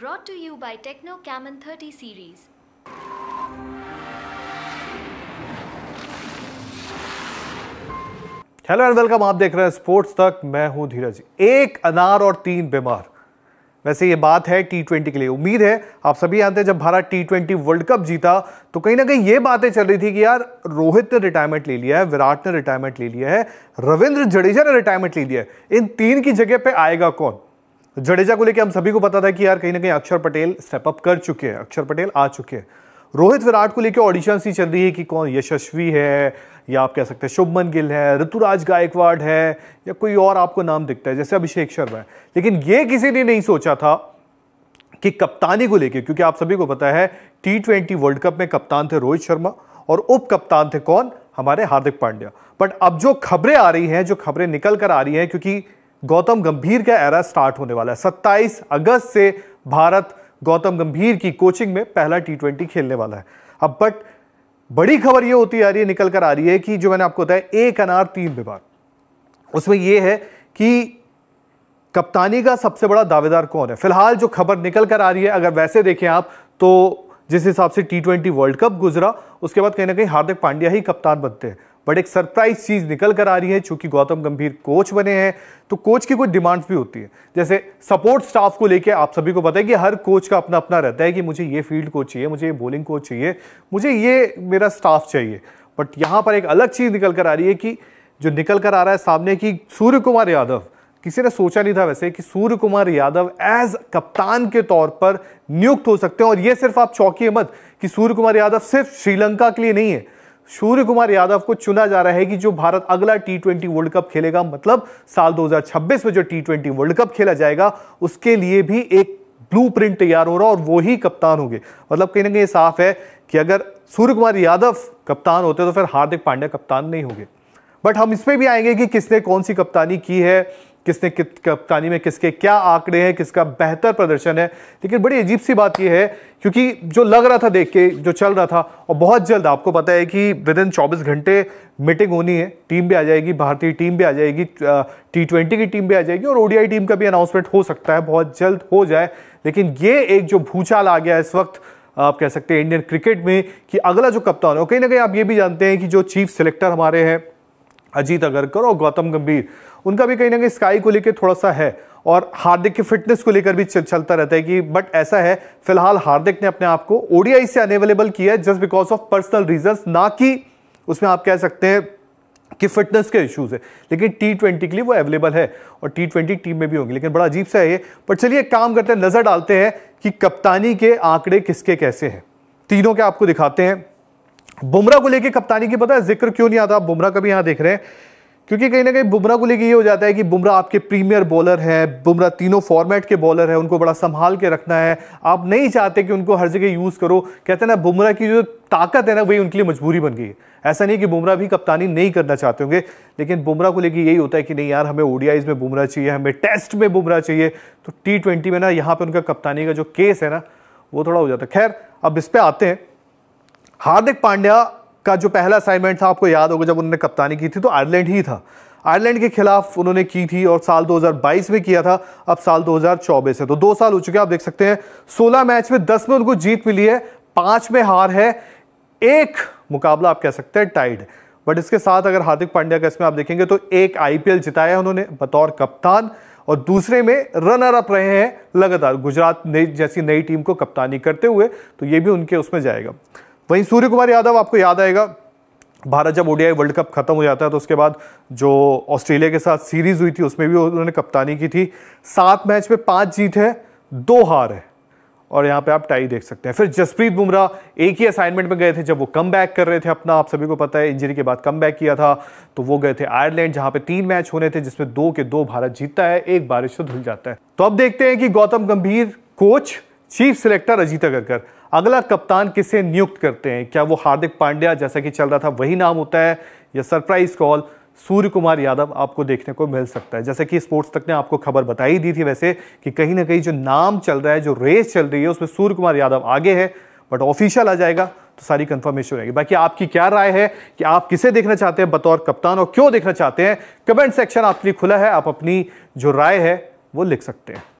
brought to you by Techno Camon 30 series. Hello and welcome आप देख रहे हैं स्पोर्ट्स तक मैं हूं धीरज एक अनार और तीन बीमार वैसे ये बात है टी ट्वेंटी के लिए उम्मीद है आप सभी जानते हैं जब Bharat T twenty World Cup जीता तो कहीं ना कहीं ये बातें चल रही थी कि यार रोहित ने रिटायरमेंट ले लिया है विराट ने रिटायरमेंट ले लिया है रविंद्र जडेजा ने रिटायरमेंट ले लिया है इन तीन की जगह पे आएगा कौन तो जडेजा को लेकर हम सभी को पता था कि यार कहीं ना कहीं अक्षर पटेल स्टेप अप कर चुके हैं अक्षर पटेल आ चुके हैं रोहित विराट को लेकर ऑडिशन ही चल रही है कि कौन यशस्वी है या आप कह सकते हैं शुभमन गिल है ऋतुराज गायकवाड़ है या कोई और आपको नाम दिखता है जैसे अभिषेक शर्मा है लेकिन ये किसी ने नहीं सोचा था कि कप्तानी को लेकर क्योंकि आप सभी को पता है टी ट्वेंटी वर्ल्ड कप में कप्तान थे रोहित शर्मा और उप कप्तान थे कौन हमारे हार्दिक पांड्या बट अब जो खबरें आ रही हैं जो खबरें निकल कर आ रही हैं क्योंकि गौतम गंभीर का एरा स्टार्ट होने वाला है सत्ताईस अगस्त से भारत गौतम गंभीर की कोचिंग में पहला टी ट्वेंटी खेलने वाला है अब बट बड़ी खबर यह होती आ रही है निकल कर आ रही है कि जो मैंने आपको बताया एक अनार तीन विभाग उसमें यह है कि कप्तानी का सबसे बड़ा दावेदार कौन है फिलहाल जो खबर निकल कर आ रही है अगर वैसे देखें आप तो जिस हिसाब से टी ट्वेंटी वर्ल्ड कप गुजरा उसके बाद कहीं ना कहीं हार्दिक पांड्या ही कप्तान बनते हैं बट एक सरप्राइज चीज़ निकल कर आ रही है चूंकि गौतम गंभीर कोच बने हैं तो कोच की कुछ डिमांड्स भी होती है जैसे सपोर्ट स्टाफ को लेकर आप सभी को पता है कि हर कोच का अपना अपना रहता है कि मुझे ये फील्ड कोच चाहिए मुझे ये बॉलिंग कोच चाहिए मुझे ये मेरा स्टाफ चाहिए बट यहाँ पर एक अलग चीज़ निकल कर आ रही है कि जो निकल कर आ रहा है सामने की सूर्य कुमार यादव किसी ने सोचा नहीं था वैसे कि सूर्य कुमार यादव एज कप्तान के तौर पर नियुक्त हो सकते हैं और ये सिर्फ आप चौकी मत कि सूर्य कुमार यादव सिर्फ श्रीलंका के लिए नहीं है सूर्य कुमार यादव को चुना जा रहा है कि जो भारत अगला टी ट्वेंटी वर्ल्ड कप खेलेगा मतलब साल 2026 में जो टी ट्वेंटी वर्ल्ड कप खेला जाएगा उसके लिए भी एक प्रिंट तैयार हो रहा और वो ही कप्तान होंगे मतलब कहीं ना कहीं साफ है कि अगर सूर्य कुमार यादव कप्तान होते तो फिर हार्दिक पांड्या कप्तान नहीं होंगे बट हम इसमें भी आएंगे कि किसने कौन सी कप्तानी की है किसने कित कप्तानी में किसके क्या आंकड़े हैं किसका बेहतर प्रदर्शन है लेकिन बड़ी अजीब सी बात यह है क्योंकि जो लग रहा था देख के जो चल रहा था और बहुत जल्द आपको पता है कि विद इन चौबीस घंटे मीटिंग होनी है टीम भी आ जाएगी भारतीय टीम भी आ जाएगी टी ट्वेंटी की टीम भी आ जाएगी और ओडीआई टीम का भी अनाउंसमेंट हो सकता है बहुत जल्द हो जाए लेकिन ये एक जो भूचाल आ गया इस वक्त आप कह सकते हैं इंडियन क्रिकेट में कि अगला जो कप्तान हो कहीं ना कहीं आप ये भी जानते हैं कि जो चीफ सिलेक्टर हमारे हैं अजीत अगरकर और गौतम गंभीर उनका भी कहीं ना कहीं स्काई को लेकर थोड़ा सा है और हार्दिक की फिटनेस को लेकर भी चलता रहता है कि बट ऐसा है फिलहाल हार्दिक ने अपने आप को ओडीआई से अनेवेलेबल किया है just because of personal reason ना कि उसमें आप कह सकते हैं कि फिटनेस के इश्यूज है लेकिन टी ट्वेंटी के लिए वो अवेलेबल है और टी ट्वेंटी टीम में भी होंगे लेकिन बड़ा अजीब सा है ये पर चलिए काम करते हैं नज़र डालते हैं कि कप्तानी के आंकड़े किसके कैसे हैं तीनों के आपको दिखाते हैं बुमराह को लेकर कप्तानी की पता है जिक्र क्यों नहीं आता आप बुमराह का भी यहां देख रहे हैं क्योंकि कहीं ना कहीं बुमराह को लेकर ये हो जाता है कि बुमराह आपके प्रीमियर बॉलर हैं बुमराह तीनों फॉर्मेट के बॉलर हैं उनको बड़ा संभाल के रखना है आप नहीं चाहते कि उनको हर जगह यूज़ करो कहते हैं ना बुमराह की जो ताकत है ना वही उनके लिए मजबूरी बन गई है ऐसा नहीं कि बुमराह भी कप्तानी नहीं करना चाहते होंगे लेकिन बुमराह को लेकर यही होता है कि नहीं यार हमें ओडियाइज में बुमराह चाहिए हमें टेस्ट में बुमराह चाहिए तो टी ट्वेंटी में ना यहाँ पर उनका कप्तानी का जो केस है ना वो थोड़ा हो जाता है खैर अब इस पर आते हैं हार्दिक पांड्या का जो पहला असाइनमेंट था आपको याद होगा जब उन्होंने कप्तानी की थी तो आयरलैंड ही था आयरलैंड के खिलाफ उन्होंने की थी और साल 2022 में किया था अब साल 2024 है तो दो साल हो चुके हैं आप देख सकते हैं 16 मैच में 10 में उनको जीत मिली है पांच में हार है एक मुकाबला आप कह सकते हैं टाइड बट इसके साथ अगर हार्दिक पांड्या का इसमें आप देखेंगे तो एक आईपीएल जिताया है उन्होंने बतौर कप्तान और दूसरे में रनर अप रहे हैं लगातार गुजरात जैसी नई टीम को कप्तानी करते हुए तो ये भी उनके उसमें जाएगा वहीं सूर्य कुमार यादव आपको याद आएगा भारत जब ओडीआई वर्ल्ड कप खत्म हो जाता है तो उसके बाद जो ऑस्ट्रेलिया के साथ सीरीज हुई थी उसमें भी उन्होंने कप्तानी की थी सात मैच में पांच जीत है दो हार है और यहाँ पे आप टाई देख सकते हैं फिर जसप्रीत बुमराह एक ही असाइनमेंट में गए थे जब वो कम बैक कर रहे थे अपना आप सभी को पता है इंजरी के बाद कम बैक किया था तो वो गए थे आयरलैंड जहां पे तीन मैच होने थे जिसमें दो के दो भारत जीतता है एक बारिश से धुल जाता है तो अब देखते हैं कि Gautam Gambhir coach chief selector Ajit Agarkar अगला कप्तान किसे नियुक्त करते हैं क्या वो हार्दिक पांड्या जैसा कि चल रहा था वही नाम होता है या surprise call Suryakumar Yadav आपको देखने को मिल सकता है जैसे कि स्पोर्ट्स तक ने आपको खबर बताई दी थी वैसे कि कहीं ना कहीं जो नाम चल रहा है जो रेस चल रही है उसमें सूर्य कुमार यादव आगे है बट ऑफिशियल आ जाएगा तो सारी कंफर्मेशन रहेगी बाकी आपकी क्या राय है कि आप किसे देखना चाहते हैं बतौर कप्तान और क्यों देखना चाहते हैं कमेंट सेक्शन आपके लिए खुला है आप अपनी जो राय है वो लिख सकते हैं